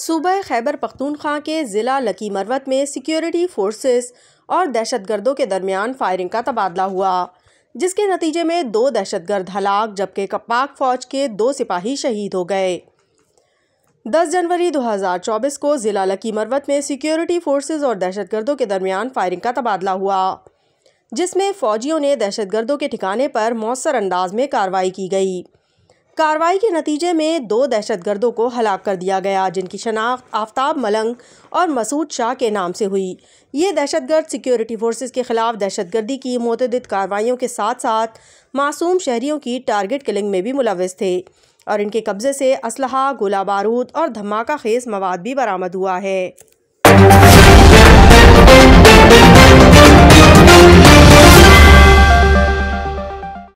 सूबह खैबर पख्तूनख्वा के ज़िला लकी मरवत में सिक्योरिटी फोर्सेस और दहशतगर्दों के दरमियान फायरिंग का तबादला हुआ जिसके नतीजे में दो दहशतगर्द हलाक जबकि पाक फौज के दो सिपाही शहीद हो गए 10 जनवरी 2024 को ज़िला लकी मरवत में सिक्योरिटी फोर्सेस और दहशतगर्दों के दरमियान फायरिंग का तबादला हुआ जिसमें फ़ौजियों ने दहशतगर्दों के ठिकाने पर मौसर अंदाज में कार्रवाई की गई कार्रवाई के नतीजे में दो दहशतगर्दों को हलाक कर दिया गया जिनकी शनाख्त आफ्ताब मलंग और मसूद शाह के नाम से हुई ये दहशतगर्द सिक्योरिटी फोर्सेस के खिलाफ दहशतगर्दी की मतदद कार्रवाइयों के साथ साथ मासूम शहरियों की टारगेट किलिंग में भी मुलविस थे और इनके कब्जे से असलहा गोला बारूद और धमाका खेज मवाद भी बरामद हुआ है